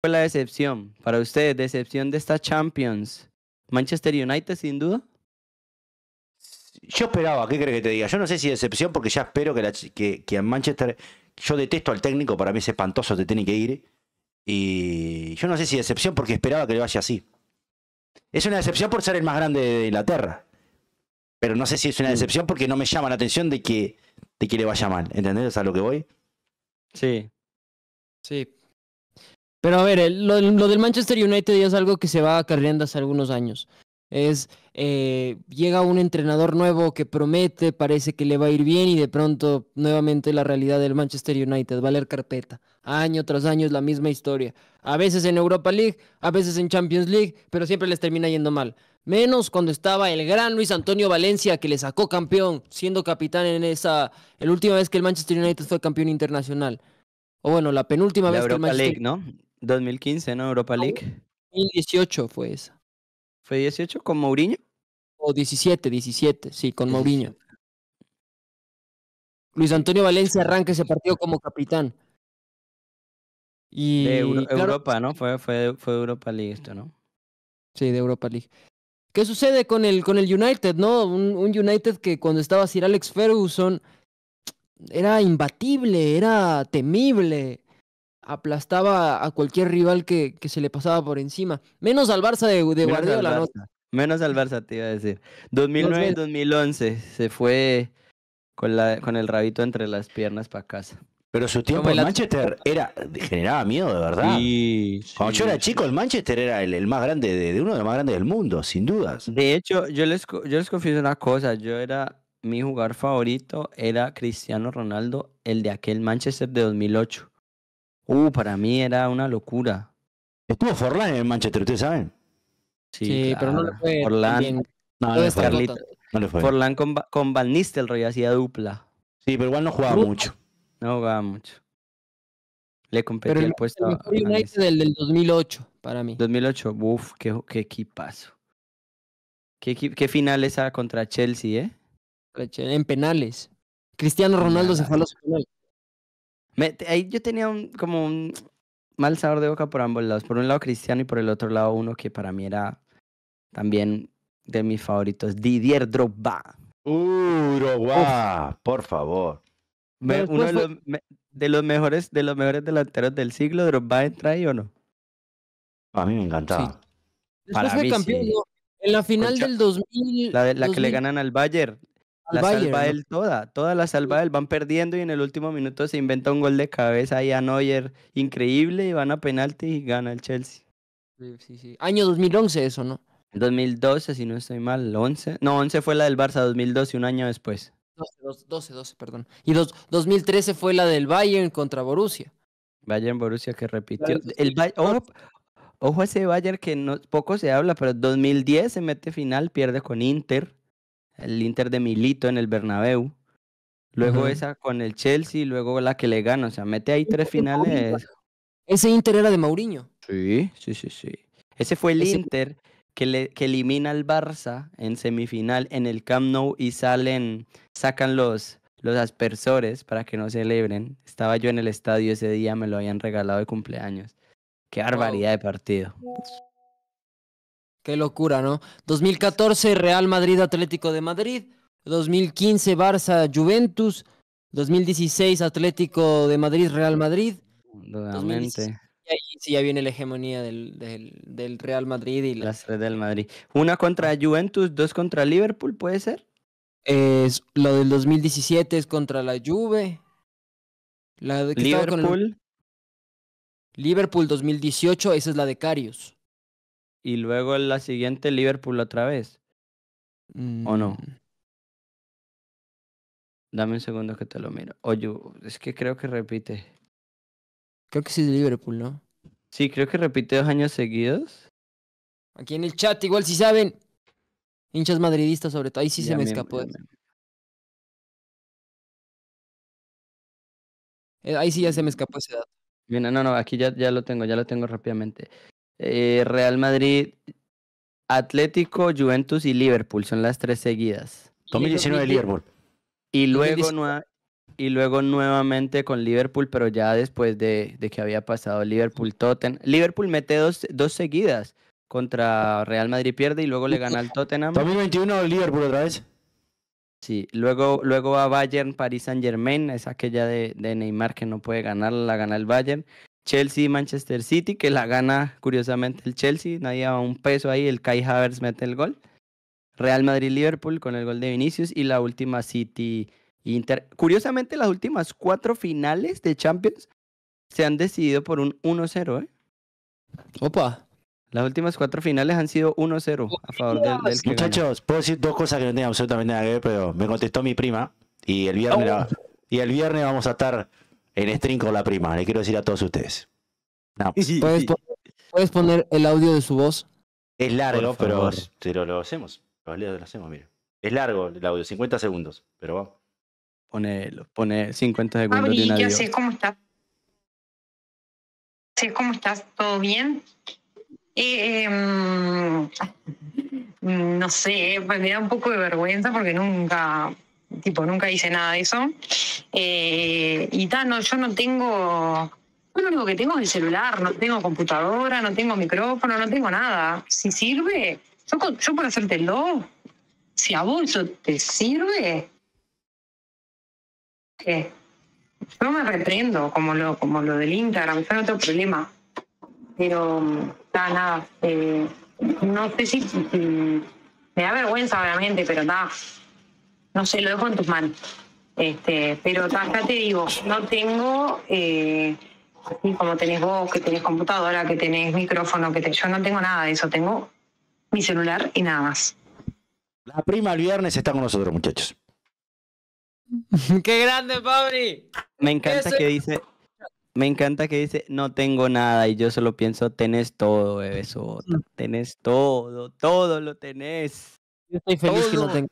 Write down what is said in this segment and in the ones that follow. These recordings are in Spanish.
fue la decepción para ustedes? ¿Decepción de esta Champions? ¿Manchester United sin duda? Yo esperaba, ¿qué crees que te diga? Yo no sé si decepción porque ya espero que, que, en Manchester... Yo detesto al técnico, para mí es espantoso, te tiene que ir. Y yo no sé si decepción porque esperaba que le vaya así. Es una decepción por ser el más grande de Inglaterra. Pero no sé si es una mm. decepción porque no me llama la atención de que, de que le vaya mal. ¿Entendés a lo que voy? Sí. Sí, pero a ver, lo, del Manchester United ya es algo que se va acarreando hace algunos años. Es, eh, llega un entrenador nuevo que promete, parece que le va a ir bien y de pronto nuevamente la realidad del Manchester United, va a leer carpeta. Año tras año es la misma historia. A veces en Europa League, a veces en Champions League, pero siempre les termina yendo mal. Menos cuando estaba el gran Luis Antonio Valencia que le sacó campeón siendo capitán en esa, la última vez que el Manchester United fue campeón internacional. O bueno, la penúltima vez que el Manchester League, ¿no? 2015, ¿no? Europa League. 2018 fue esa. ¿Fue 18 con Mourinho? O 17, 17, sí, con Mourinho. Luis Antonio Valencia arranca ese partido como capitán. de Europa, ¿no? Fue, fue, fue Europa League esto, ¿no? Sí, de Europa League. ¿Qué sucede con el, con el United, no? Un, un United que cuando estaba Sir Alex Ferguson era imbatible, era temible aplastaba a cualquier rival que, que, se le pasaba por encima. Menos al Barça de, de Menos Guardiola. Menos al Barça, te iba a decir. 2009-2011 se fue con, la, con el rabito entre las piernas para casa. Pero su tiempo en Manchester era, generaba miedo, de verdad. Cuando yo era chico, el Manchester era el, el más grande, de, uno de los más grandes del mundo, sin dudas. De hecho, yo les, yo les confieso una cosa, yo era, mi jugador favorito era Cristiano Ronaldo, el de aquel Manchester de 2008. Uh, para mí era una locura. Estuvo Forlán en Manchester, ¿ustedes saben? Sí, pero no le fue. Forlán, no, no, le fue. Forlán con, con Van Nistelrooy hacía dupla. Sí, pero igual no jugaba mucho. No jugaba mucho. Le competía el, puesto. El United del, 2008 para mí. 2008, uff, qué, qué, equipazo. ¿Qué, qué final esa contra Chelsea, eh? En penales. Cristiano Ronaldo se fue a los penales ahí yo tenía un, como un mal sabor de boca por ambos lados. Por un lado Cristiano y por el otro lado uno que para mí era también de mis favoritos, Didier Drogba. Uh, por favor. uno de los, mejores, de los mejores delanteros del siglo, Drogba entra ahí o no? A mí me encantaba. Después para campeón, en la final del 2000. La, que le ganan al Bayern. La salva él toda, toda la salva él. Van perdiendo y en el último minuto se inventa un gol de cabeza ahí a Neuer increíble y van a penalti y gana el Chelsea. Año 2011 eso, ¿no? 2012, si no estoy mal, 11. No, 11 fue la del Barça, 2012, un año después. 12, 12, perdón. Y 2013 fue la del Bayern contra Borussia. Bayern Borussia que repitió. El, ojo, a ese Bayern que no, poco se habla, pero 2010 se mete final, pierde con Inter el Inter de Milito en el Bernabéu. Luego esa con el Chelsea, luego la que le gana. O sea, mete ahí tres finales. Ese Inter era de Mourinho. Sí, sí, sí, sí. Ese fue el Inter que, le, que elimina al Barça en semifinal en el Camp Nou y salen, sacan los, los aspersores para que no celebren. Estaba yo en el estadio ese día, me lo habían regalado de cumpleaños. Qué barbaridad de partido. Qué locura, ¿no? 2014 Real Madrid Atlético de Madrid, 2015 Barça Juventus, 2016 Atlético de Madrid Real Madrid. Nuevamente. Y ahí sí ya viene la hegemonía del, Real Madrid y la... las del Madrid. Una contra Juventus, dos contra Liverpool, ¿puede ser? Es, lo del 2017 es contra la Juve. La de, Liverpool. Con Liverpool 2018, esa es la de Carius y luego en la siguiente Liverpool otra vez. ¿O no? Mm. Dame un segundo que te lo miro. Oye, es que creo que repite. Creo que sí es Liverpool, ¿no? Sí, creo que repite dos años seguidos. Aquí en el chat, igual si saben. Hinchas madridistas, sobre todo. Ahí sí se me, escapó. Eh, ahí sí ya se me mm. escapó ese dato. Bien, no, no, aquí ya, ya lo tengo, ya lo tengo rápidamente. Eh, Real Madrid, Atlético, Juventus y Liverpool son las tres seguidas. 2019 Liverpool. Y luego, y luego nuevamente con Liverpool, pero ya después de, que había pasado Liverpool Tottenham. Liverpool mete dos, dos seguidas contra Real Madrid pierde y luego le gana al Tottenham. 2021 Liverpool otra vez. Sí, luego, luego va Bayern, Paris Saint Germain, es aquella de, de Neymar que no puede ganar, la gana el Bayern. Chelsea Manchester City, que la gana curiosamente el Chelsea, nadie va un peso ahí, el Kai Havertz mete el gol. Real Madrid Liverpool con el gol de Vinicius y la última City Inter. Curiosamente las últimas cuatro finales de Champions se han decidido por un 1-0, ¿eh? Opa. Las últimas cuatro finales han sido 1-0 a favor del, Muchachos, puedo decir dos cosas que no tienen absolutamente nada que ver, pero me contestó mi prima y el viernes, oh. y el viernes vamos a estar en string con la prima. Le quiero decir a todos ustedes. ¿Puedes, poner el audio de su voz? Es largo, pero, lo hacemos. Lo hacemos, Es largo el audio, 50 segundos, pero vamos. Pone, pone 50 ah, segundos. de audio. ¿cómo estás? ¿Sí, ¿Cómo estás? ¿Todo bien? Eh, em, no sé, me da un poco de vergüenza porque nunca tipo, nunca hice nada de eso. Eh, y tal, no, yo no tengo, lo único que tengo es el celular, no tengo computadora, no tengo micrófono, no tengo nada. Si sirve, yo, puedo por hacértelo, si a vos eso te sirve, ¿qué? Eh, yo me reprendo, como lo, como lo del Instagram, yo no tengo problema. Pero, tal, nada, eh, no sé si, mm, me da vergüenza obviamente, pero nada no sé, lo dejo en tus manos. Este, pero acá te digo, no tengo, eh, como tenés vos, que tenés computadora, que tenés micrófono, que yo no tengo nada de eso, tengo mi celular y nada más. La prima el viernes está con nosotros, muchachos. ¡Qué grande, Pabri! Me encanta que dice, me encanta que dice, no tengo nada y yo solo pienso, tenés todo, bebé, tenés todo, todo lo tenés. Yo estoy feliz que no tengo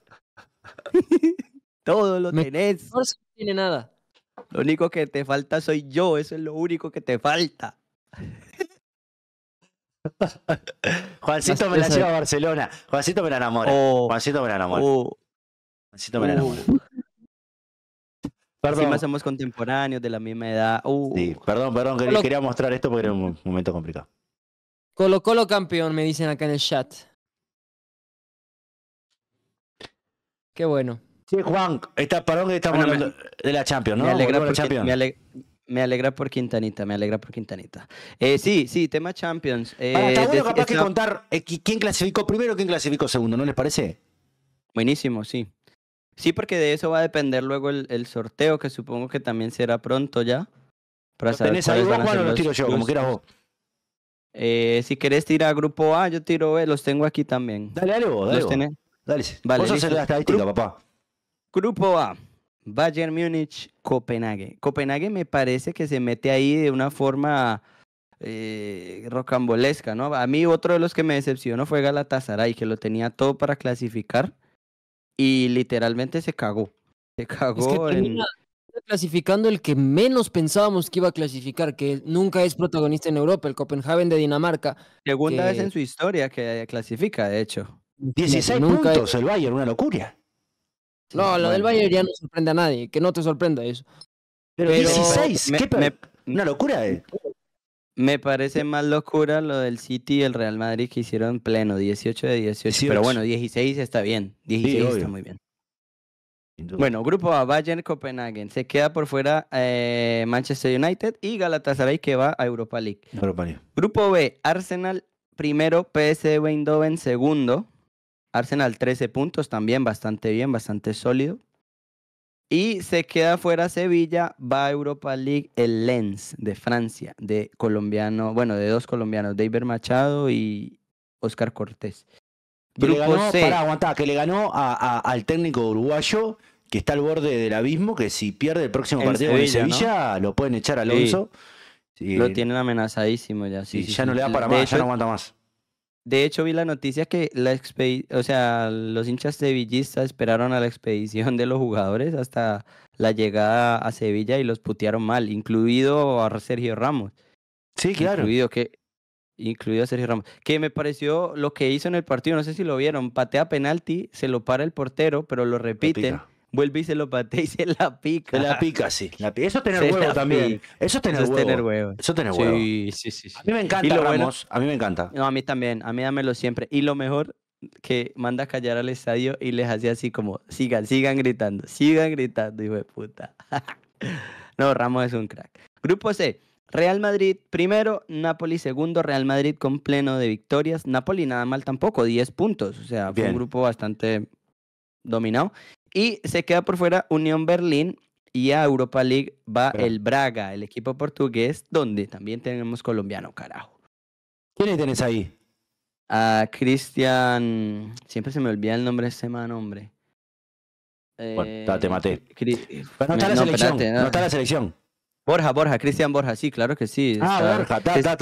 Todo lo tenés. No tiene nada. Lo único que te falta soy yo, eso es lo único que te falta. Juancito me la lleva a Barcelona. Juancito me la enamora. Oh, Juancito me la enamora. Oh. Juancito me la uh. enamora. perdón. somos contemporáneos de la misma edad. Uh. perdón, perdón, quería mostrar esto porque era un momento complicado. Colo Colo campeón, me dicen acá en el chat. Qué bueno. Sí, Juan, está, perdón estamos hablando de la Champions, ¿no? Me alegra, por Quintanita, me alegra por Quintanita. Eh, sí, sí, tema Champions. Eh, capaz que contar eh, quién clasificó primero y quién clasificó segundo, ¿no les parece? Buenísimo, sí. Sí, porque de eso va a depender luego el, sorteo, que supongo que también será pronto ya. Para o lo tiro yo, como quieras vos? Eh, si querés tirar grupo A, yo tiro B, los tengo aquí también. Dale algo, dale. Los, Dale, vale. Vos papá. Grupo A. Bayern Múnich, Copenhague. Copenhague me parece que se mete ahí de una forma eh, rocambolesca, ¿no? A mí otro de los que me decepcionó fue Galatasaray, que lo tenía todo para clasificar y literalmente se cagó. Se cagó es clasificando el que menos pensábamos que iba a clasificar, que nunca es protagonista en Europa, el Copenhagen de Dinamarca. Segunda vez en su historia que clasifica, de hecho. 16 puntos el Bayern, una locura. No, lo del Bayern ya no sorprende a nadie, que no te sorprenda eso. Pero, 16, ¿qué una locura. Eh. Me parece más locura lo del City y el Real Madrid que hicieron pleno, 18 de 18. Pero bueno, 16 está bien, 16 está muy bien. Bueno, grupo A, Bayern Copenhagen. Se queda por fuera eh, Manchester United y Galatasaray que va a Europa League. Europa League. Grupo B, Arsenal primero, PSV Eindhoven segundo. Arsenal 13 puntos, también bastante bien, bastante sólido. Y se queda fuera Sevilla, va a Europa League el Lens de Francia, de colombiano, bueno, de dos colombianos, David Machado y Oscar Cortés. Que le ganó, que le ganó al técnico uruguayo que está al borde del abismo, que si pierde el próximo partido de Sevilla, lo pueden echar a Alonso. Lo tienen amenazadísimo ya. Sí, ya no le da para más, ya no aguanta más. De hecho, vi la noticia que la o sea, los hinchas sevillistas esperaron a la expedición de los jugadores hasta la llegada a Sevilla y los putearon mal, incluido a Sergio Ramos. Sí, claro. Incluido, que, incluido a Sergio Ramos. Que me pareció lo que hizo en el partido, no sé si lo vieron, patea penalti, se lo para el portero, pero lo repite vuelve y se lo patea y se la pica. Se la pica, sí. Eso es tener huevo también. Eso es tener, huevo. Eso tener huevo. Sí, sí, sí. A mí me encanta, Ramos. a mí me encanta. No, a mí también. A mí dámelo siempre. Y lo mejor que manda a callar al estadio y les hace así como, sigan, sigan gritando, sigan gritando, hijo de puta. no, Ramos es un crack. Grupo C. Real Madrid primero, Napoli segundo, Real Madrid con pleno de victorias. Napoli nada mal tampoco, 10 puntos. O sea, fue un grupo bastante dominado. Y se queda por fuera Unión Berlín y a Europa League va el Braga, el equipo portugués, donde también tenemos colombiano, carajo. ¿Quiénes tenés ahí? A Cristian. Siempre se me olvida el nombre ese man, nombre. Bueno, eh, te maté. no está, la, selección. la selección. Borja, Borja, Cristian Borja, sí, claro que sí. Ah, Borja, ta, se, está,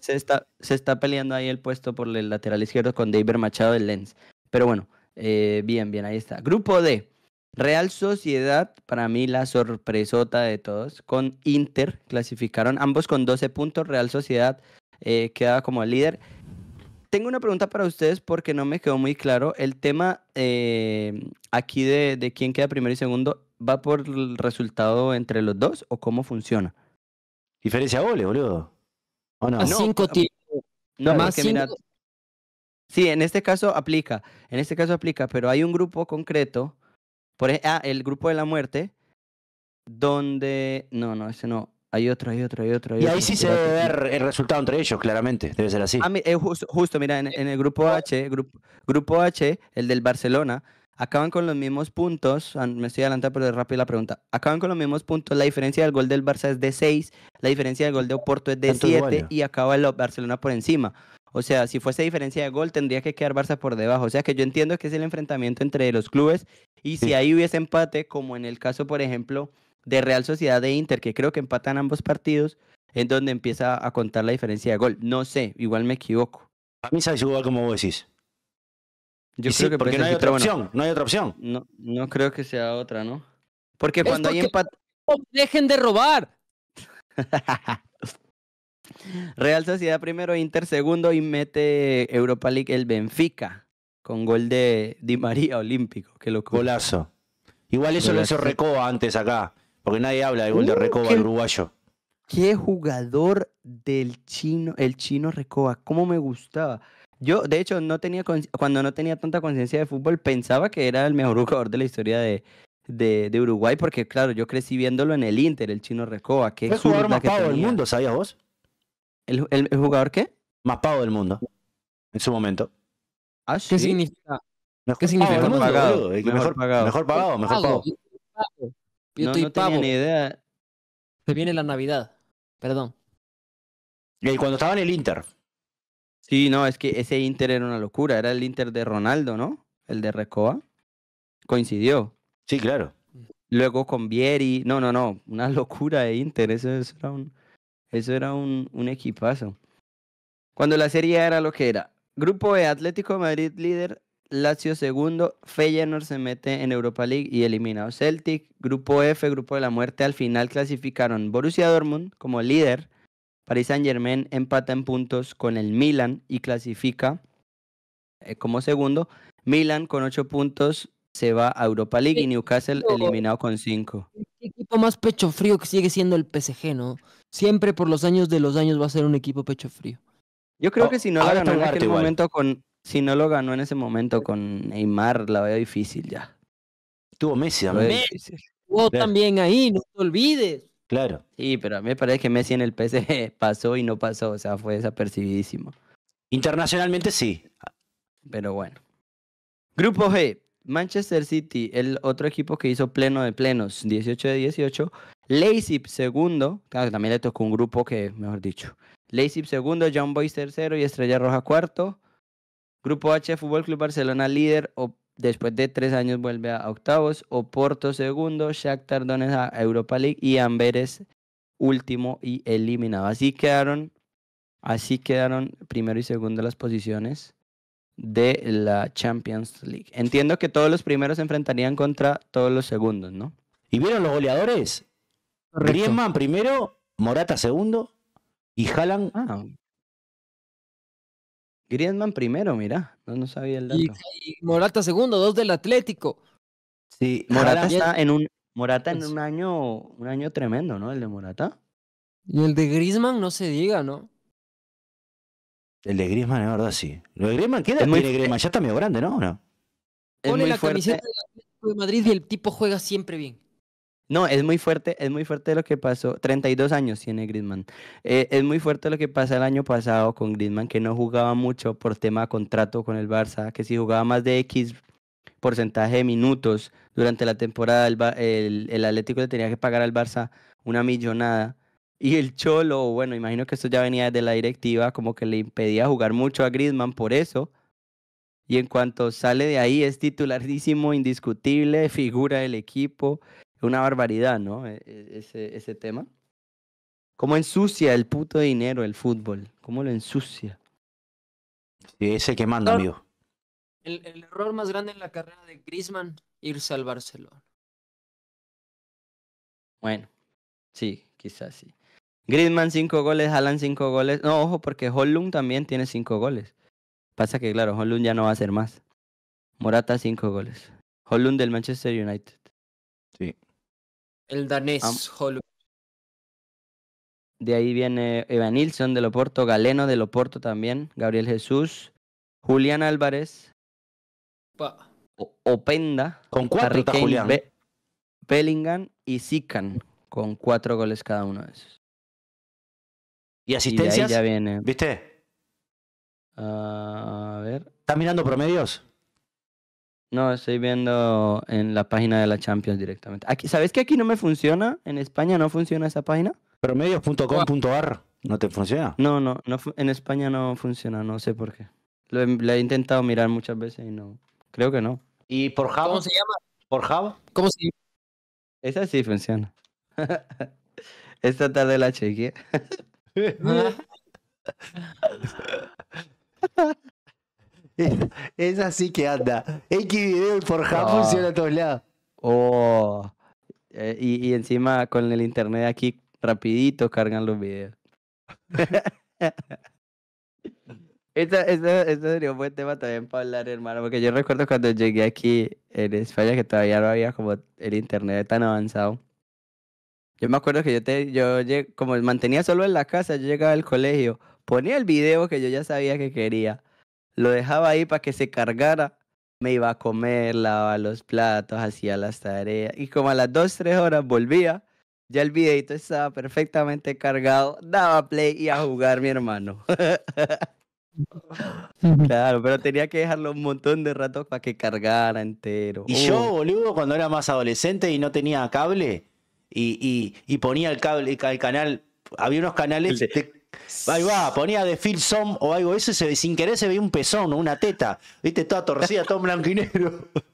está, se, está, peleando ahí el puesto por el lateral izquierdo con David Machado del Lens. Pero bueno, eh, bien, bien, ahí está. Grupo D. Real Sociedad, para mí la sorpresota de todos, con Inter, clasificaron ambos con 12 puntos, Real Sociedad eh, quedaba como el líder. Tengo una pregunta para ustedes porque no me quedó muy claro. El tema eh, aquí de, quién queda primero y segundo, ¿va por el resultado entre los dos o cómo funciona? Diferencia goles, boludo. ¿O no? A cinco tiros. No, más Sí, en este caso aplica, en este caso aplica, pero hay un grupo concreto, por ah, el grupo de la muerte, donde, no, no, ese no, hay otro, hay otro, hay otro. y ahí sí se debe ver el resultado entre ellos, claramente, debe ser así. Ah, eh, justo, mira, en, el grupo H, grupo, H, el del Barcelona, acaban con los mismos puntos, ah, me estoy adelantando, pero es rápido la pregunta, acaban con los mismos puntos, la diferencia del gol del Barça es de 6, la diferencia del gol de Oporto es de 7 y acaba el Barcelona por encima. O sea, si fuese diferencia de gol, tendría que quedar Barça por debajo. O sea, que yo entiendo que es el enfrentamiento entre los clubes y si ahí hubiese empate, como en el caso, por ejemplo, de Real Sociedad de Inter, que creo que empatan ambos partidos, es donde empieza a contar la diferencia de gol. No sé, igual me equivoco. A mí sabes igual como vos decís. Yo creo que porque no hay otra opción, no hay otra opción. No, no creo que sea otra, ¿no? Porque cuando hay empate... ¡Dejen de robar! Real Sociedad primero, Inter segundo y mete Europa League el Benfica con gol de Di María Olímpico, que lo Golazo. Igual eso lo hizo Recoba antes acá, porque nadie habla de gol de uh, Recoba, uruguayo. Qué jugador del chino, el chino Recoba, cómo me gustaba. Yo, de hecho, no tenía cuando no tenía tanta conciencia de fútbol, pensaba que era el mejor jugador de la historia de, de, Uruguay, porque claro, yo crecí viéndolo en el Inter, el chino Recoba. que es jugador más pago del mundo, ¿sabías vos? ¿El, jugador qué? Más pago del mundo. En su momento. Ah, ¿Qué significa? Mejor, ¿Qué significa? Mejor, pagado, mejor, pagado, mejor, pagado. Mejor pagado, Yo no, ni idea. Se viene la Navidad. Perdón. Y cuando estaba en el Inter. Sí, no, es que ese Inter era una locura. Era el Inter de Ronaldo, ¿no? El de Recoa. Coincidió. Sí, claro. Luego con Vieri. No, no, no. Una locura de Inter. eso era un. Eso era un, equipazo. Cuando la serie era lo que era. Grupo E, Atlético Madrid líder, Lazio segundo, Feyenoord se mete en Europa League y eliminado Celtic. Grupo F, Grupo de la Muerte, al final clasificaron Borussia Dortmund como líder. Paris Saint Germain empata en puntos con el Milan y clasifica eh, como segundo. Milan con ocho puntos se va a Europa League y Newcastle eliminado con cinco. equipo más pecho frío que sigue siendo el PSG, ¿no? Siempre por los años de los años va a ser un equipo pecho frío. Yo creo oh, que si no lo ganó en momento con. Si no lo ganó en ese momento con Neymar, la veo difícil ya. Tuvo Messi a ver. Tuvo también ahí, no te olvides. Claro. Sí, pero a mí me parece que Messi en el PSG pasó y no pasó, o sea, fue desapercibidísimo. Internacionalmente sí. Pero bueno. Grupo G, Manchester City, el otro equipo que hizo pleno de plenos, 18 de 18, Leipzig segundo, claro, también le tocó un grupo que, mejor dicho, Leipzig segundo, John Boys tercero y Estrella Roja cuarto. Grupo H, Fútbol Club Barcelona líder, o, después de tres años vuelve a octavos, Oporto segundo, Shakhtar Donetsk a Europa League y Amberes último y eliminado. Así quedaron, así quedaron primero y segundo las posiciones de la Champions League. Entiendo que todos los primeros se enfrentarían contra todos los segundos, ¿no? ¿Y vieron los goleadores? Griezmann primero, Morata segundo y Haaland. Ah. Griezmann primero, mirá, no, no sabía el dato. Y, Morata segundo, dos del Atlético. Sí, Morata está en un Morata en un año un año tremendo, ¿no? El de Morata. Y el de Griezmann no se diga, ¿no? El de Griezmann, es verdad, sí. Lo de Griezmann, queda Griezmann? Ya está medio grande, ¿no? Pone la camiseta de Madrid y el tipo juega siempre bien. No, es muy fuerte, es muy fuerte lo que pasó. 32 años tiene Griezmann. Eh, es muy fuerte lo que pasó el año pasado con Griezmann, que no jugaba mucho por tema de contrato con el Barça, que si jugaba más de X porcentaje de minutos durante la temporada, el, el, Atlético le tenía que pagar al Barça una millonada. Y el Cholo, bueno, imagino que esto ya venía desde la directiva, como que le impedía jugar mucho a Griezmann por eso. Y en cuanto sale de ahí, es titularísimo, indiscutible, figura del equipo. Es una barbaridad, ¿no? E, e, ese, ese tema. ¿Cómo ensucia el puto dinero el fútbol? ¿Cómo lo ensucia? Sí, ese que manda, amigo. El, error más grande en la carrera de Griezmann, irse al Barcelona. Bueno, sí, quizás sí. Griezmann cinco goles, Alan cinco goles. No, ojo, porque Hollum también tiene cinco goles. Pasa que, claro, Hollum ya no va a ser más. Morata cinco goles. Hollum del Manchester United. Sí. El danés De ahí viene Evan Nilsson de Loporto, Galeno de Loporto también, Gabriel Jesús, Julián Álvarez, Openda, con cuatro Julián. y Sican, con cuatro goles cada uno de esos. ¿Y asistencias? ya viene. ¿Viste? Ah, a ver. ¿Estás mirando promedios? No, estoy viendo en la página de la Champions directamente. Aquí, ¿Sabes que aquí no me funciona? En España no funciona esa página. ¿Pero medios.com.ar no te funciona. No, no, no en España no funciona, no sé por qué. Lo, he intentado mirar muchas veces y no. Creo que no. ¿Y por Java? se llama? ¿Por Java? ¿Cómo se llama? Esa sí funciona. Esta tarde la chequeé. Es, así que anda. X video por Forja oh. funciona a todos lados. Oh. Eh, y, encima con el internet aquí rapidito cargan los videos. Esto, sería un buen tema también para hablar, hermano, porque yo recuerdo cuando llegué aquí en España que todavía no había como el internet tan avanzado. Yo me acuerdo que yo te, yo como mantenía solo en la casa, yo llegaba al colegio, ponía el video que yo ya sabía que quería lo dejaba ahí para que se cargara, me iba a comer, lavaba los platos, hacía las tareas y como a las 2, 3 horas volvía, ya el videito estaba perfectamente cargado, daba play y a jugar mi hermano. Claro, pero tenía que dejarlo un montón de rato para que cargara entero. Y yo, boludo, cuando era más adolescente y no tenía cable, y, y, ponía el cable, el canal, había unos canales Ahí va, ponía de som o algo eso, se, sin querer se veía un pezón o una teta, viste, toda torcida, todo blanco y negro.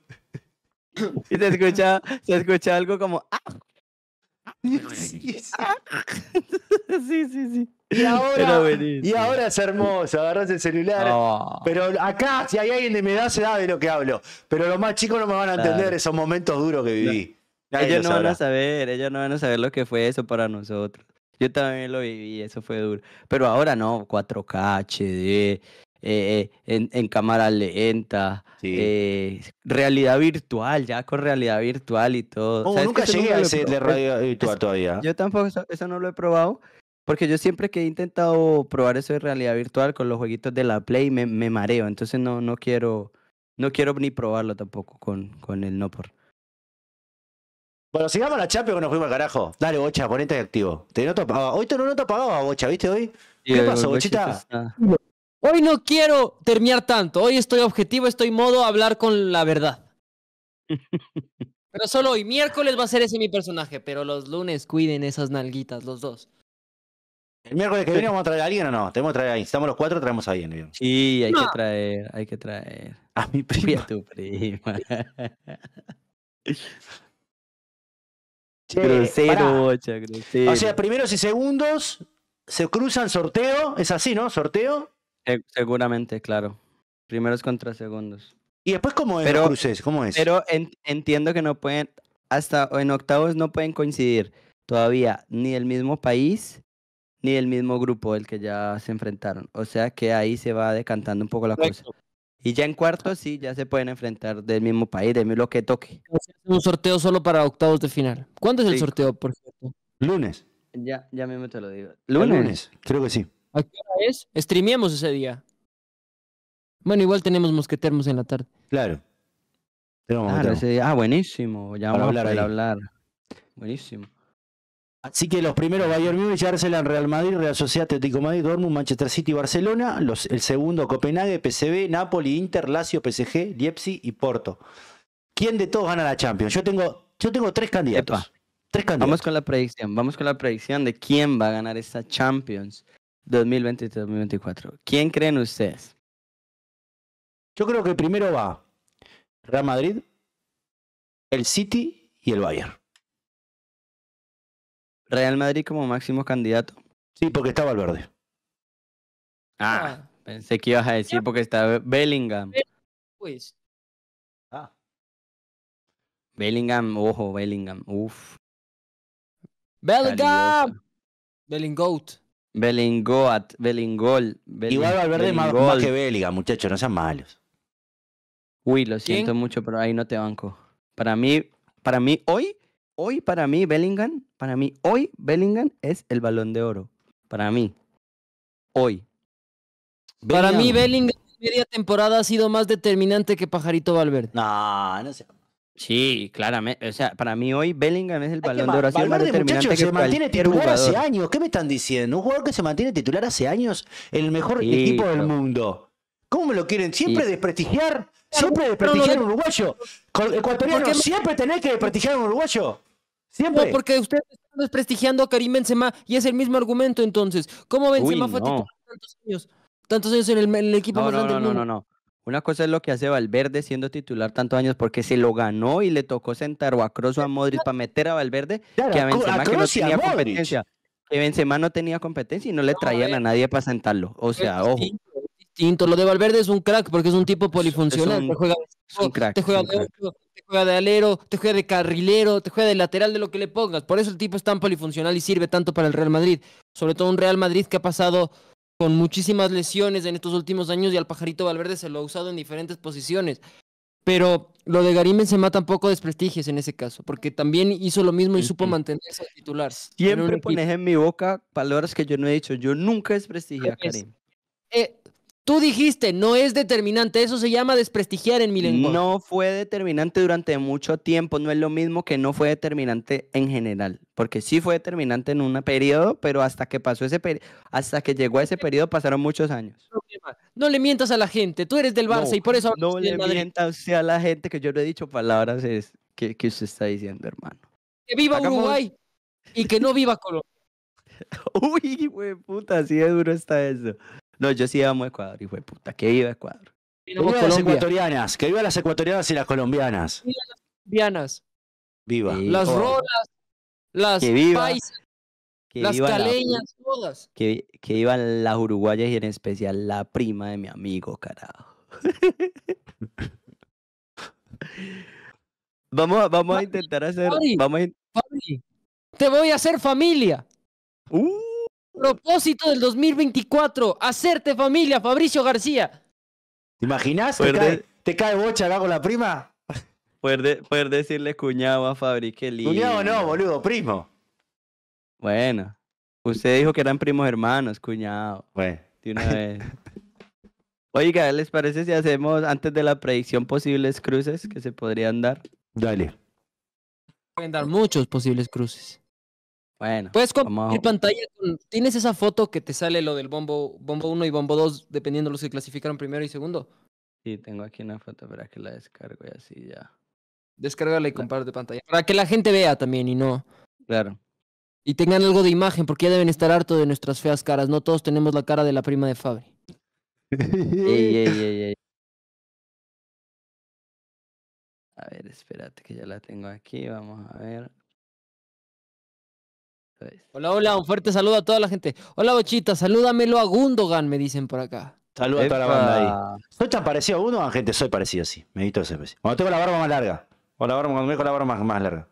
Y se escucha, se escucha algo como. Ah, ah". Sí, sí, sí. Y ahora, y ahora es hermoso, agarras el celular. Ah. Pero acá, si hay alguien de mi edad, se da de lo que hablo. Pero los más chicos no me van a entender esos momentos duros que viví. ellos no van a saber, ellos no van a saber lo que fue eso para nosotros. Yo también lo viví, eso fue duro. Pero ahora no, 4K, HD, eh, eh, en, cámara lenta, eh, realidad virtual, ya con realidad virtual y todo. nunca llegué a ese de pues, realidad pues, virtual todavía. Yo tampoco, eso, no lo he probado, porque yo siempre que he intentado probar eso de realidad virtual con los jueguitos de la Play me, me mareo, entonces no, no, quiero, no quiero ni probarlo tampoco con, con el no por. Bueno, sigamos la Champions que nos fuimos al carajo. Dale, Bocha, ponete activo. Te noto apagado. Hoy te no te apagado, Bocha, ¿viste hoy? ¿Qué pasó, Bochita? Hoy no quiero terminar tanto. Hoy estoy objetivo, estoy modo a hablar con la verdad. pero solo hoy, miércoles va a ser ese mi personaje, pero los lunes cuiden esas nalguitas, los dos. El miércoles que viene vamos a traer a alguien o no? Tenemos que traer ahí. Si estamos los cuatro, traemos a alguien. Sí, hay que traer, hay que traer. A mi prima. a tu prima. Eh, o sea, primeros y segundos se cruzan sorteo, es así, ¿no? Sorteo. seguramente, claro. Primeros contra segundos. ¿Y después cómo es pero, ¿Cómo es? Pero entiendo que no pueden, hasta en octavos no pueden coincidir todavía ni el mismo país ni el mismo grupo del que ya se enfrentaron. O sea que ahí se va decantando un poco la cosa. Y ya en cuartos sí, ya se pueden enfrentar del mismo país, de lo que toque. Un sorteo solo para octavos de final. ¿Cuándo es el sorteo, por cierto? Lunes. Ya, ya mismo te lo digo. ¿Lunes? creo que sí. ¿A qué hora es? Streamiemos ese día. Bueno, igual tenemos mosquetermos en la tarde. Claro. Ah, ah, buenísimo. Ya vamos a hablar. hablar. Buenísimo. Así que los primeros Bayern Múnich, Arsenal, Real Madrid, Real Sociedad, Atlético Madrid, Dortmund, Manchester City, Barcelona. el segundo Copenhague, PCB, Napoli, Inter, Lazio, PSG, Leipzig y Porto. ¿Quién de todos gana la Champions? Yo tengo, yo tengo tres candidatos. Vamos con la predicción. Vamos con la predicción de quién va a ganar esta Champions 2023-2024. ¿Quién creen ustedes? Yo creo que primero va Real Madrid, el City y el Bayern. Real Madrid como máximo candidato. Sí, porque está Valverde. Ah, ah. pensé que ibas a decir porque está Bellingham. Pues. Ah. Bellingham, ojo, Bellingham. Uf. Bellingham. Bellingoat. Bellingoat, Bellingol. Igual Valverde es más, más, que Bellingham, muchachos, no sean malos. Uy, lo siento mucho, pero ahí no te banco. Para mí, para mí hoy hoy para mí Bellingham, para mí hoy Bellingham es el balón de oro. Para mí. Hoy. Para mí Bellingham media temporada ha sido más determinante que Pajarito Valverde. No, no sé. Sí, claramente. O sea, para mí hoy Bellingham es el balón de oro. Valverde, muchacho, que se mantiene titular hace años. ¿Qué me están diciendo? Un jugador que se mantiene titular hace años, en el mejor equipo del mundo. ¿Cómo me lo quieren? ¿Siempre desprestigiar? siempre desprestigiar a un uruguayo. siempre tenés que prestigiar a un uruguayo. Siempre. No, porque ustedes están desprestigiando a Karim Benzema y es el mismo argumento entonces. ¿Cómo Benzema fue titular tantos años? Tantos años en el, equipo no, más grande no, no, No, no, Una cosa es lo que hace Valverde siendo titular tantos años porque se lo ganó y le tocó sentar o a o a Modric para meter a Valverde que a Benzema que no tenía competencia. Que Benzema no tenía competencia y no le traían eh. a nadie para sentarlo. O sea, ojo. Tinto, Lo de Valverde es un crack porque es un tipo polifuncional. te juega, de, te, juega de alero, te juega de carrilero, te juega de lateral, de lo que le pongas. Por eso el tipo es tan polifuncional y sirve tanto para el Real Madrid. Sobre todo un Real Madrid que ha pasado con muchísimas lesiones en estos últimos años y al pajarito Valverde se lo ha usado en diferentes posiciones. Pero lo de se mata un poco de desprestigios en ese caso, porque también hizo lo mismo y supo mantenerse titular. Siempre pones en mi boca palabras que yo no he dicho. Yo nunca desprestigio a Karim. Eh, Tú dijiste, no es determinante, eso se llama desprestigiar en mi lengua. No fue determinante durante mucho tiempo, no es lo mismo que no fue determinante en general, porque sí fue determinante en un periodo, pero hasta que pasó ese periodo, hasta que llegó a ese periodo pasaron muchos años. No le mientas a la gente, tú eres del Barça y por eso... No le mientas a la gente que yo le he dicho palabras es, que, usted está diciendo, hermano. Que viva Uruguay y que no viva Colombia. Uy, güey, puta, así de duro está eso. No, yo sí a Ecuador, y de puta, que viva Ecuador. Que viva las ecuatorianas, que viva las ecuatorianas y las colombianas. Viva las colombianas. Viva. las rolas! las que viva, las caleñas, todas. Que, que vivan las uruguayas y en especial la prima de mi amigo, carajo. vamos a, vamos a intentar hacer... vamos te voy a hacer familia. Uh. Propósito del 2024, hacerte familia, Fabricio García. ¿Te imaginas? ¿Te cae, ¿Te cae, bocha acá con la prima? Poder, poder decirle cuñado a Fabri, qué lindo. Cuñado no, boludo, primo. Bueno, usted dijo que eran primos hermanos, cuñado. Bueno. De una vez. Oiga, ¿les parece si hacemos antes de la predicción posibles cruces que se podrían dar? Dale. Pueden dar muchos posibles cruces. Puedes compartir pantalla. Tienes esa foto que te sale lo del bombo, bombo 1 y bombo 2, dependiendo de los que clasificaron primero y segundo. Sí, tengo aquí una foto para que la descargo y así ya. Descárgala y comparte pantalla. Para que la gente vea también y no. Claro. Y tengan algo de imagen, porque ya deben estar harto de nuestras feas caras. No todos tenemos la cara de la prima de Fabri. ey, ey, ey, a ver, espérate que ya la tengo aquí. Vamos a ver. Hola, hola, un fuerte saludo a toda la gente. Hola, Bochita, salúdamelo a Gundogan, me dicen por acá. Saludos a toda la banda ahí. ¿Soy tan parecido a uno, ah, gente? Soy parecido, sí. Me edito ese parecido. Pues. Cuando tengo la barba más larga. barba, cuando me dejo la barba más, larga.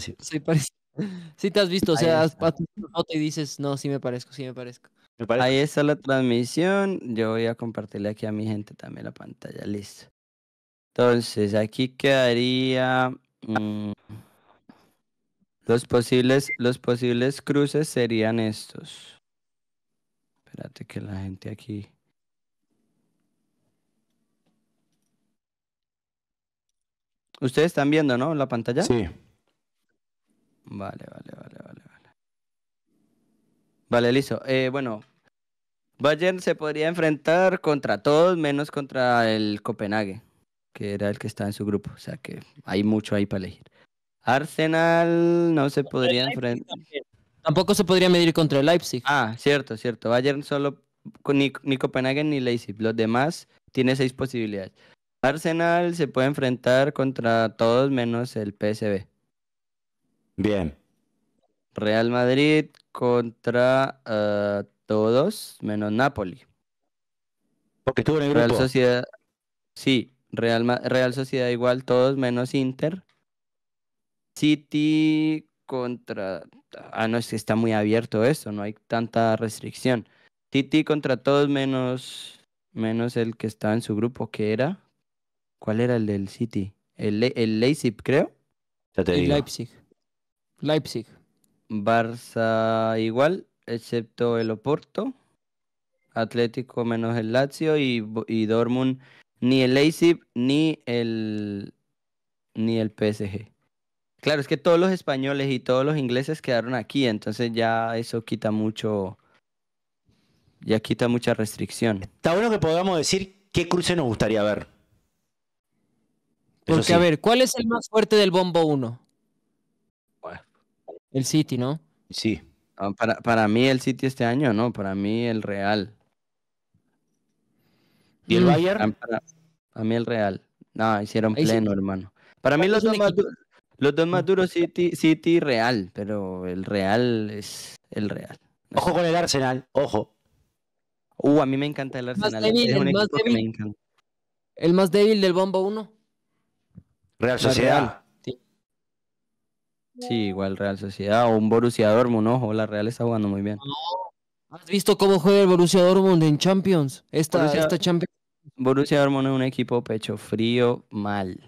Sí, Soy Sí, te has visto, o sea, pasas tu y dices, no, sí me parezco, sí me parezco. Ahí está la transmisión. Yo voy a compartirle aquí a mi gente también la pantalla. Listo. Entonces, aquí quedaría. Mm, los posibles, los posibles cruces serían estos. Espérate que la gente aquí. Ustedes están viendo, ¿no? La pantalla. Sí. Vale, vale, vale, vale, vale. Vale, listo. Eh, bueno, Bayern se podría enfrentar contra todos menos contra el Copenhague, que era el que está en su grupo. O sea que hay mucho ahí para elegir. Arsenal no se podría enfrentar. Tampoco se podría medir contra el Leipzig. Ah, cierto, cierto. Bayern solo ni, ni Copenhague ni Leipzig. Los demás tiene seis posibilidades. Arsenal se puede enfrentar contra todos menos el PSB. Bien. Real Madrid contra eh, todos menos Napoli. Porque estuvo en el Real grupo. Sociedad. Sí, Real, Real Sociedad igual, todos menos Inter. City contra... Ah, no, es que está muy abierto eso, no hay tanta restricción. City contra todos menos, menos el que estaba en su grupo, que era... ¿Cuál era el del City? El, el Leipzig, creo. Ya te digo. Leipzig. Leipzig. Barça igual, excepto el Oporto. Atlético menos el Lazio y, y Dortmund ni el Leipzig ni el ni el PSG. Claro, es que todos los españoles y todos los ingleses quedaron aquí, entonces ya eso quita mucho, ya quita mucha restricción. Está bueno que podamos decir qué cruce nos gustaría ver. Porque, a ver, ¿cuál es el más fuerte del Bombo 1? El City, ¿no? Sí. Ah, para, mí el City este año, no, para mí el Real. ¿Y el mm. Bayern? Ah, para, mí el Real. No, hicieron pleno, hermano. Para mí los dos más los dos más duros, City, City Real, pero el Real es el Real. Ojo con el Arsenal, ojo. Uh, a mí me encanta el Arsenal. el, más débil del Bombo 1. Real Sociedad. Sí. igual Real Sociedad o un Borussia Dortmund, ojo, la Real está jugando muy bien. ¿Has visto cómo juega el Borussia Dortmund en Champions? Esta, Borussia, esta Champions. Borussia Dortmund es un equipo pecho frío, mal.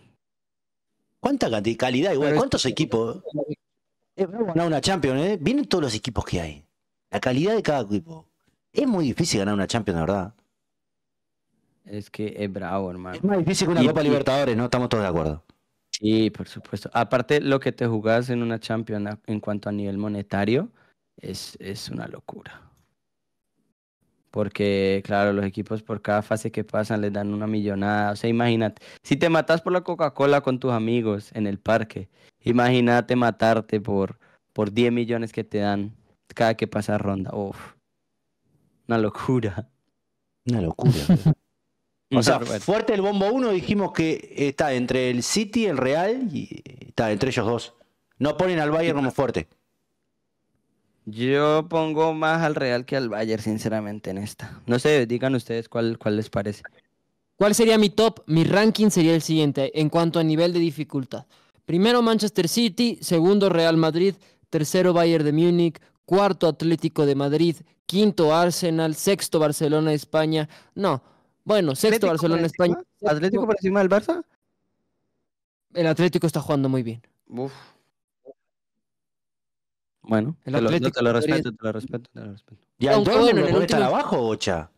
¿Cuánta calidad igual? ¿Cuántos equipos? Es ganar una Champions, ¿eh? Vienen todos los equipos que hay. La calidad de cada equipo. Es muy difícil ganar una Champions, la verdad. Es que es bravo, hermano. Es más difícil que una Copa Libertadores, ¿no? Estamos todos de acuerdo. Sí, por supuesto. Aparte, lo que te jugás en una Champions en cuanto a nivel monetario es una locura porque claro, los equipos por cada fase que pasan les dan una millonada. O sea, imagínate, si te matas por la Coca-Cola con tus amigos en el parque, imagínate matarte por, por 10 millones que te dan cada que pasa ronda. Uf, una locura. Una locura. o sea, fuerte el bombo uno, dijimos que eh, está entre el City, el Real y eh, está entre ellos dos. No ponen al Bayern como fuerte. Yo pongo más al Real que al Bayern, sinceramente, en esta. No sé, digan ustedes cuál, cuál les parece. ¿Cuál sería mi top? Mi ranking sería el siguiente en cuanto a nivel de dificultad. Primero Manchester City, segundo Real Madrid, tercero Bayern de Múnich, cuarto Atlético de Madrid, quinto Arsenal, sexto Barcelona España. No, bueno, sexto Barcelona España. ¿Atlético por encima del Barça? El Atlético está jugando muy bien. Uf. Bueno, el te lo, respeto, te lo respeto, te lo respeto. Y al abajo, Ocha.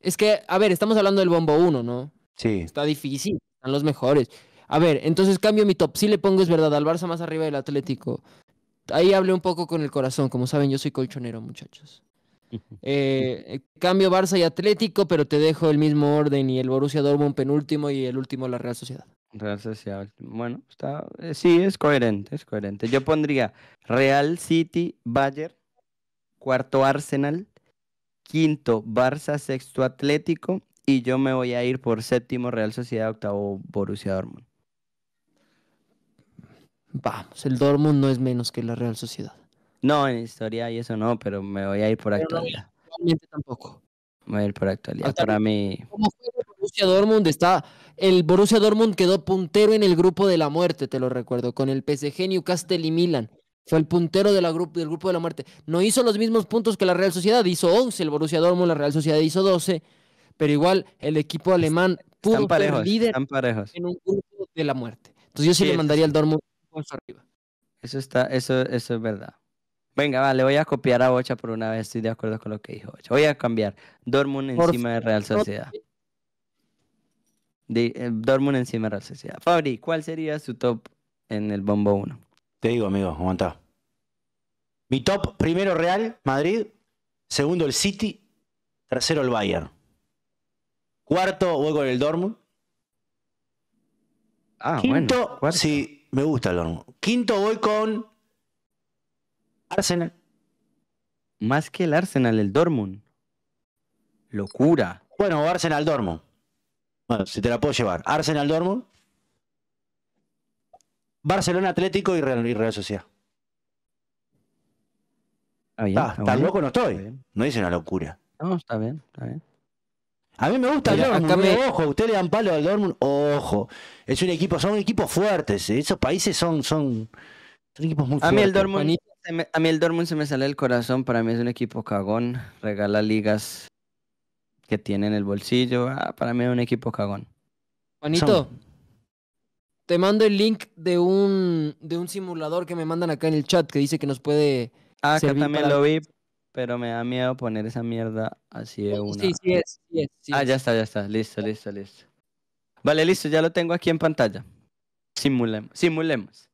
Es que, a ver, estamos hablando del bombo 1, ¿no? Sí. Está difícil, están los mejores. A ver, entonces cambio mi top. Sí le pongo, es verdad, al Barça más arriba del Atlético. Ahí hablé un poco con el corazón, como saben, yo soy colchonero, muchachos. Eh, cambio Barça y Atlético, pero te dejo el mismo orden y el Borussia Dortmund penúltimo y el último la Real Sociedad. Real Sociedad. Bueno, está, eh, sí, es coherente, es coherente. Yo pondría Real City, Bayern, cuarto Arsenal, quinto Barça, sexto Atlético y yo me voy a ir por séptimo Real Sociedad, octavo Borussia Dortmund. Vamos, el Dortmund no es menos que la Real Sociedad. No, en historia y eso no, pero me voy a ir por actualidad. No, tampoco. Me voy a ir por actualidad. Para mí. ¿Cómo fue Borussia Dortmund? Está el Borussia Dortmund quedó puntero en el grupo de la muerte, te lo recuerdo, con el PSG, Newcastle y Milan. Fue el puntero del grupo de la muerte. No hizo los mismos puntos que la Real Sociedad, hizo 11 el Borussia Dortmund, la Real Sociedad hizo 12, pero igual el equipo alemán pudo parejos, líder en un grupo de la muerte. Entonces yo sí, le mandaría al Dortmund un arriba. Eso está, eso, eso es verdad. Venga, vale, voy a copiar a Bocha por una vez, estoy de acuerdo con lo que dijo Bocha. Voy a cambiar Dortmund encima de Real Sociedad. De, eh, Dortmund encima de la Sociedad. Fabri, ¿cuál sería su top en el bombo 1? Te digo, amigo, aguanta. Mi top, primero Real, Madrid. Segundo el City. Tercero el Bayern. Cuarto voy con el Dortmund. Ah, Quinto, bueno, sí, me gusta el Dortmund. Quinto voy con Arsenal. Más que el Arsenal, el Dortmund. Locura. Bueno, Arsenal Dortmund. Bueno, si te la puedo llevar. Arsenal Dortmund. Barcelona Atlético y Real, y Sociedad. Está Ah, tan loco no estoy. No dice una locura. No, está bien, está bien. A mí me gusta el Dortmund, ojo, ustedes le dan palo al Dortmund, ojo. Es un equipo, son equipos fuertes, ¿eh? esos países son, son, equipos muy fuertes. a mí el Dortmund se me sale el corazón, para mí es un equipo cagón, regala ligas que tiene en el bolsillo. Ah, para mí es un equipo cagón. Juanito, te mando el link de un, de un simulador que me mandan acá en el chat que dice que nos puede. Ah, acá también lo vi, pero me da miedo poner esa mierda así de una. Sí, sí es. ah, ya está, ya está. Listo, listo, listo. Vale, listo, ya lo tengo aquí en pantalla. Simulemos. Simulemos.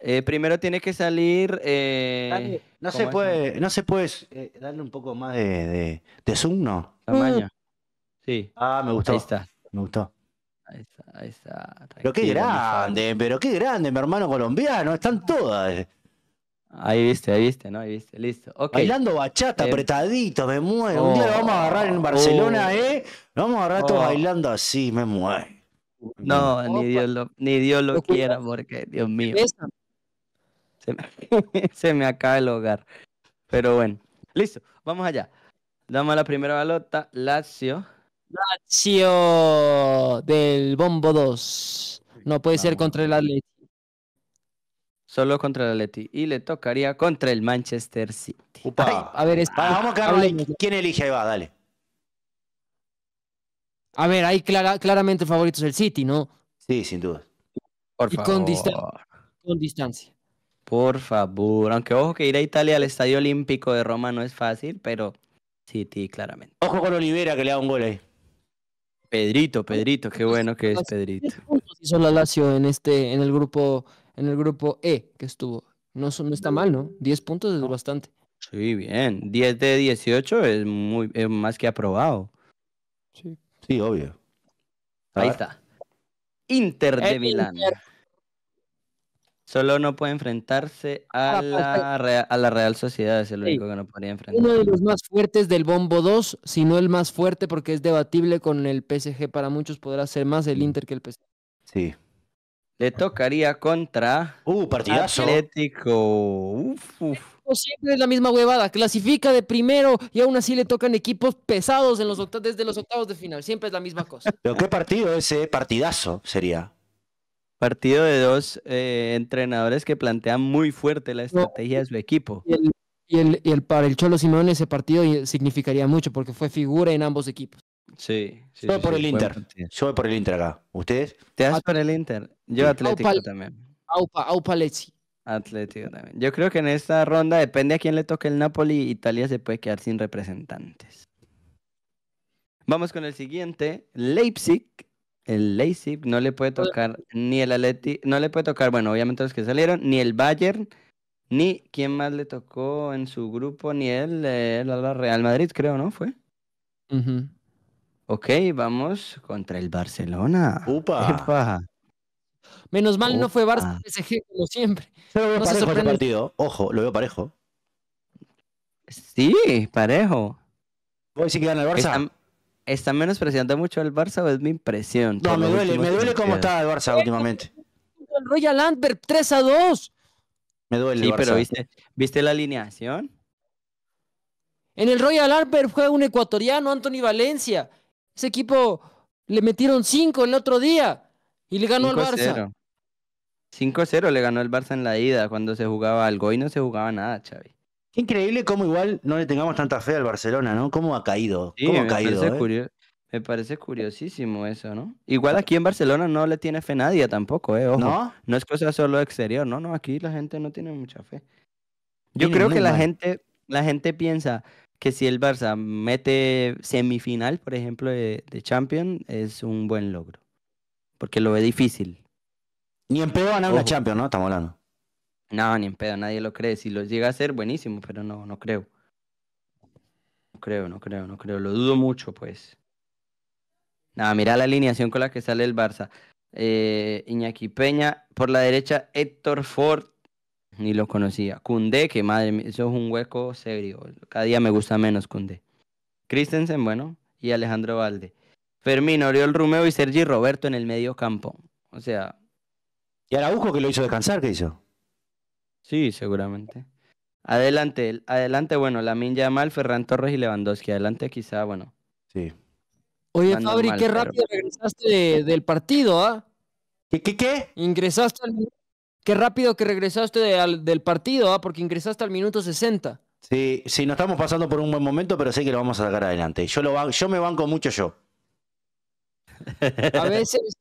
Eh, primero tienes que salir. Eh, no, se puede, no se puede eh, darle un poco más de, de, zoom, ¿no? Tamaño. Mm. Sí. Ah, me gustó. Ahí está. Me gustó. Ahí está, Pero qué grande, pero qué grande, mi hermano colombiano. Están todas. Ahí viste, ahí viste, ¿no? Ahí viste, listo. Bailando bachata, apretadito, me mueve. un día lo vamos a agarrar en oh, Barcelona, oh. ¿eh? Lo vamos a agarrar oh. bailando así, me mueve. No, ni Dios, ni Dios lo quiera, porque, Dios mío. Se me, acaba el hogar. Pero bueno, listo, vamos allá. Damos la primera balota, Lazio. Lazio del Bombo 2. No puede ser contra el Atleti. Solo contra el Atleti. Y le tocaría contra el Manchester City. a ver, vamos a ver, quién elige ahí va, dale. A ver, ahí claramente favoritos favorito el City, ¿no? Sí, sin duda. Por con distancia. Por favor, aunque ojo que ir a Italia al Estadio Olímpico de Roma no es fácil, pero sí, claramente. Ojo con Olivera que le da un gol ahí. Pedrito, Pedrito, qué bueno que es Pedrito. Hizo la Lazio en este, en el grupo, en el grupo E que estuvo. No, no está mal, ¿no? 10 puntos es bastante. Sí, bien. 10 de 18 es muy más que aprobado. Sí, sí obvio. Ahí ah. está. Inter de eh, Milán. Solo no puede enfrentarse a, ah, la, Real, a la Real Sociedad, es el único que no podría enfrentar. Uno de los más fuertes del Bombo 2, si no el más fuerte, porque es debatible con el PSG para muchos, podrá ser más el mm. Inter que el PSG. Sí. Le tocaría contra. Uh, partidazo. Atlético. Siempre es la misma huevada. Clasifica de primero y aún así le tocan equipos pesados en los desde los octavos de final. Siempre es la misma cosa. Pero qué partido ese eh, partidazo sería. Partido de dos eh, entrenadores que plantean muy fuerte la estrategia de su equipo. Y el, para el Cholo Simón ese partido significaría mucho porque fue figura en ambos equipos. Sí. sí Yo por el Inter. Yo por el Inter acá. ¿Ustedes? Te das ah, por el Inter. Yo Atlético también. Aupa, Aupa Leci. Atlético también. Yo creo que en esta ronda, depende a quién le toque el Napoli, Italia se puede quedar sin representantes. Vamos con el siguiente. Leipzig el Leipzig no le puede tocar ni el Atleti, no le puede tocar, bueno, obviamente los que salieron, ni el Bayern, ni quién más le tocó en su grupo, ni el, eh, el, Real Madrid, creo, ¿no? Fue. Ok, vamos contra el Barcelona. ¡Upa! Menos mal no fue Barça PSG como siempre. no Ojo, lo veo parejo. Sí, parejo. Voy si quedan el Barça. Está menospreciando mucho al Barça o es mi impresión? No, me duele, me duele cómo está el Barça eh, últimamente. Eh, el Royal Antwerp 3 a 2. Me duele. el Barça. pero ¿viste, la alineación? En el Royal Antwerp fue un ecuatoriano, Anthony Valencia. Ese equipo le metieron 5 el otro día y le ganó al Barça. 5-0 le ganó el Barça en la ida. Cuando se jugaba algo y no se jugaba nada, Xavi increíble cómo igual no le tengamos tanta fe al Barcelona, ¿no? ¿Cómo ha caído? ¿eh? me Parece curiosísimo eso, ¿no? Igual aquí en Barcelona no le tiene fe nadie tampoco, ¿eh? Ojo, ¿No? no es cosa solo exterior, no, no, aquí la gente no tiene mucha fe. Yo creo que la gente, la gente piensa que si el Barça mete semifinal, por ejemplo, de, Champions, es un buen logro. Porque lo ve difícil. Ni en pedo ganar una Champions, ¿no? Estamos hablando. No, ni en pedo, nadie lo cree. Si lo llega a ser, buenísimo, pero no, no creo. No creo, no creo, no creo. Lo dudo mucho, pues. Nada, mira la alineación con la que sale el Barça. Eh, Iñaki Peña, por la derecha Héctor Ford, ni lo conocía. Cundé, que madre mía, eso es un hueco serio. Cada día me gusta menos Cundé. Christensen, bueno, y Alejandro Valde. Fermín, Oriol Romeo y Sergi Roberto en el medio campo. O sea. Y Araujo que lo hizo descansar, ¿qué hizo? Sí, seguramente. Adelante, adelante, bueno, la Lamin mal, Ferran Torres y Lewandowski. Adelante, quizá, bueno. Sí. Oye, Fabri, qué rápido regresaste del partido, ¿ah? ¿Qué, qué, qué? Ingresaste Qué rápido que regresaste del partido, ¿ah? Porque ingresaste al minuto 60. Sí, sí, no estamos pasando por un buen momento, pero sé que lo vamos a sacar adelante. Yo, lo, yo me banco mucho yo. A veces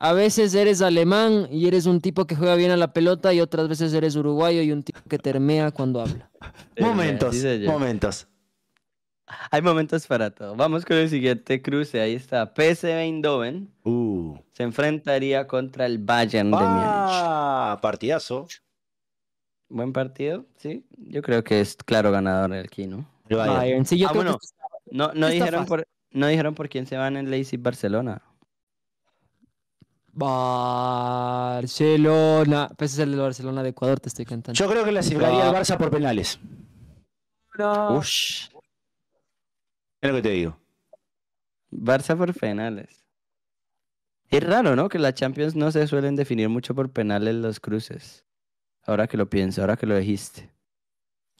a veces eres alemán y eres un tipo que juega bien a la pelota y otras veces eres uruguayo y un tipo que termea cuando habla. momentos, momentos. Hay momentos para todo. Vamos con el siguiente cruce. Ahí está. PSV Eindhoven uh. se enfrentaría contra el Bayern de ah, Múnich. Ah, partidazo. Buen partido, sí. Yo creo que es claro ganador aquí, ¿no? El Bayern. Ah, no, no dijeron por, no dijeron por quién se van en Leipzig Barcelona. Barcelona. Pese ser el Barcelona de Ecuador, te estoy cantando. Yo creo que clasificaría el ah. Barça por penales. Ush. Es lo que te digo. Barça por penales. Es raro, ¿no? Que las Champions no se suelen definir mucho por penales los cruces. Ahora que lo pienso, ahora que lo dijiste.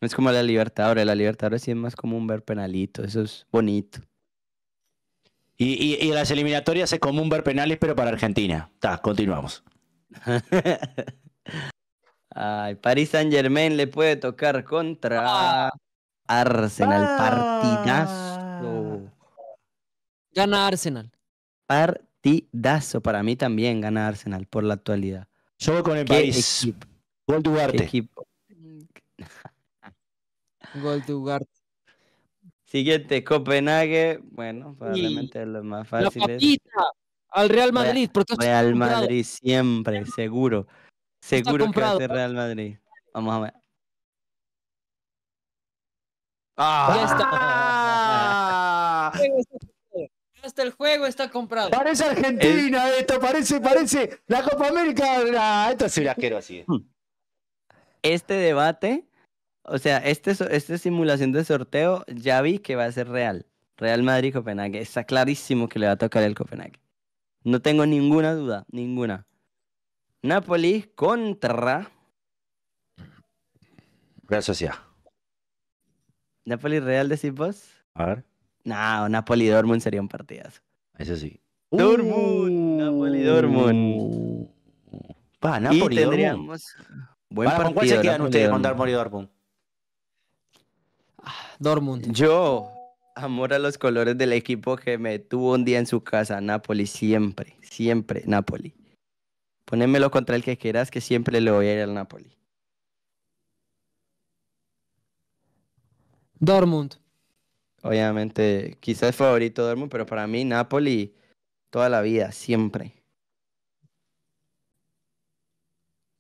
Es como la Libertadores. La Libertadores sí es más común ver penalitos. Eso es bonito. Y, las eliminatorias es común ver penales, pero para Argentina. Está, continuamos. Ay, París Saint Germain le puede tocar contra ah. Arsenal. Ah. Partidazo. Gana Arsenal. Partidazo. Para mí también gana Arsenal por la actualidad. Yo con el París. Gol de Ugarte. Gol Ugarte. Siguiente, Copenhague. Bueno, probablemente lo más fácil. La al Real Madrid. Real Madrid siempre, seguro. Seguro que va a ser Real Madrid. Vamos a ver. ¡Ah! Ya está. ¡Ah! Hasta el juego está comprado. Parece Argentina esto, parece, parece la Copa América. Ah, esto es un así. Este debate o sea, este esta simulación de sorteo ya vi que va a ser real. Real Madrid-Copenhague. Está clarísimo que le va a tocar el Copenhague. No tengo ninguna duda, ninguna. Napoli contra. Real Sociedad. Napoli Real, decís vos. A ver. No, Napoli Dortmund sería un partidazo. Eso sí. Dortmund, Napoli Dortmund. Uh. Pa, Napoli y tendríamos... Para, ¿Cuál se quedan ustedes Dortmund. con Napoli Dortmund? Dortmund. Yo, amor a los colores del equipo que me tuvo un día en su casa, Napoli, siempre, siempre Napoli. Ponémelo contra el que quieras, que siempre le voy a ir al Napoli. Dortmund. Obviamente, quizás favorito Dortmund, pero para mí Napoli toda la vida, siempre.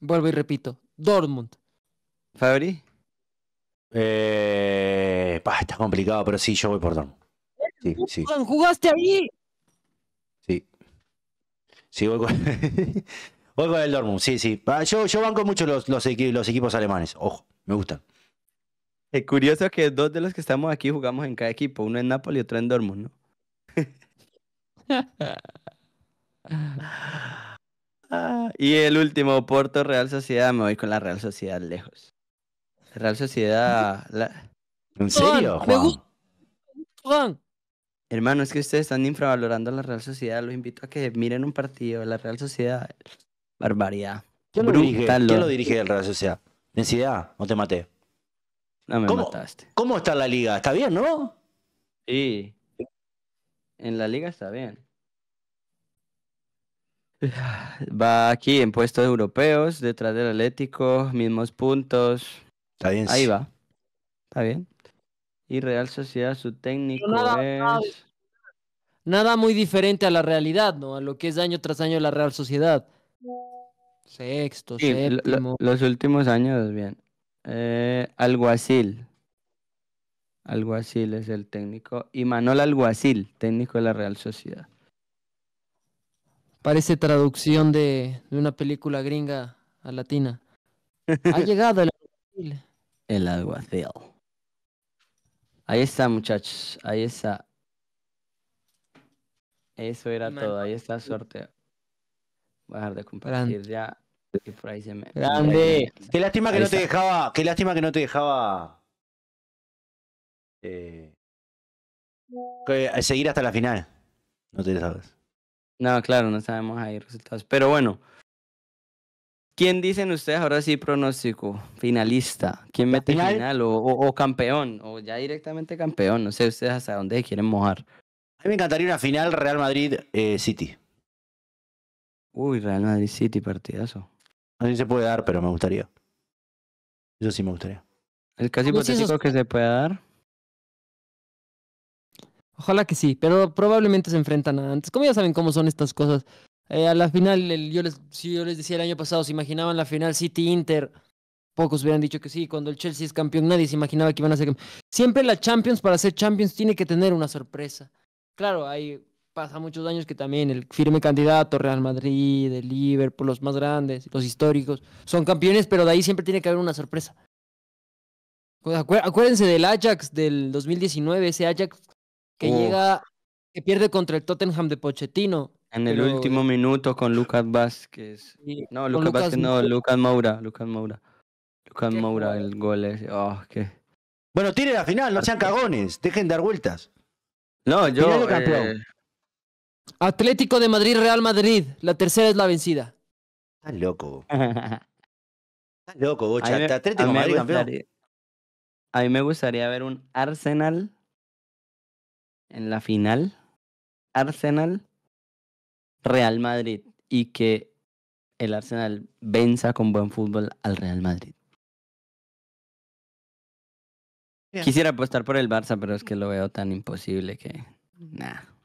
Vuelvo y repito, Dortmund. Favorito eh, está complicado, pero sí, yo voy por Dortmund. Sí, ¿Jugaste ahí? Sí. Sí, voy con, voy con el Dortmund, sí, sí. Yo, yo banco mucho los, equipos alemanes, ojo, me gustan. Es curioso que dos de los que estamos aquí jugamos en cada equipo, uno en Napoli y otro en Dortmund, ¿no? Ah, y el último, Porto Real Sociedad, me voy con la Real Sociedad lejos. Real Sociedad. ¿En serio, Juan? Hermano, es que ustedes están infravalorando a la Real Sociedad. Los invito a que miren un partido de la Real Sociedad. Barbaridad. ¿Quién lo, dirige? lo de la Real Sociedad? ¿Densidad? ¿O te maté? No me mataste. ¿Cómo está la liga? ¿Está bien, no? Sí. En la liga está bien. Va aquí en puestos europeos, detrás del Atlético, mismos puntos. Ahí va. Está bien. Y Real Sociedad, su técnico nada, es... Nada muy diferente a la realidad, ¿no? A lo que es año tras año la Real Sociedad. Sexto, séptimo. los últimos años, bien. Eh, alguacil. Alguacil es el técnico. Y Manuel Alguacil, técnico de la Real Sociedad. Parece traducción de, una película gringa a latina. Ha llegado el alguacil. El alguacil. Ahí está, muchachos. Ahí está. Eso era todo. Ahí está suerte. a dejar de compartir ya. Grande. Qué lástima que no te dejaba. Qué lástima que no te dejaba. Eh, seguir hasta la final. No te sabes. No, claro, no sabemos ahí resultados. Pero bueno. ¿Quién dicen ustedes ahora sí pronóstico? Finalista. ¿Quién mete final, o, campeón? O ya directamente campeón. No sé ustedes hasta dónde quieren mojar. A mí me encantaría una final Real Madrid-City. Eh, Uy, Real Madrid-City, partidazo. Así se puede dar, pero me gustaría. Eso sí me gustaría. El casi hipotético que se pueda dar. Ojalá que sí, pero probablemente se enfrentan antes. Como ya saben cómo son estas cosas, eh, a la final, el, yo les, si yo les decía el año pasado, se imaginaban la final City-Inter, pocos hubieran dicho que sí. Cuando el Chelsea es campeón, nadie se imaginaba que iban a ser campeón. Siempre la Champions, para ser Champions, tiene que tener una sorpresa. Claro, hay, pasa muchos años que también el firme candidato, Real Madrid, el Liverpool, los más grandes, los históricos, son campeones, pero de ahí siempre tiene que haber una sorpresa. Pues, acuérdense del Ajax del 2019, ese Ajax que llega, que pierde contra el Tottenham de Pochettino en el último minuto con Lucas Vázquez. No, Lucas, Vázquez no, Lucas Moura, Lucas Moura. Lucas Moura, el gol es. Oh, qué. Bueno, tire la final, no sean cagones, dejen de dar vueltas. No, yo. Eh, Atlético de Madrid, Real Madrid, la tercera es la vencida. Estás loco. Estás loco, bocha. Atlético de Madrid, campeón. A mí me gustaría ver un Arsenal en la final. Arsenal Real Madrid y que el Arsenal venza con buen fútbol al Real Madrid. Quisiera apostar por el Barça, pero es que lo veo tan imposible que nada.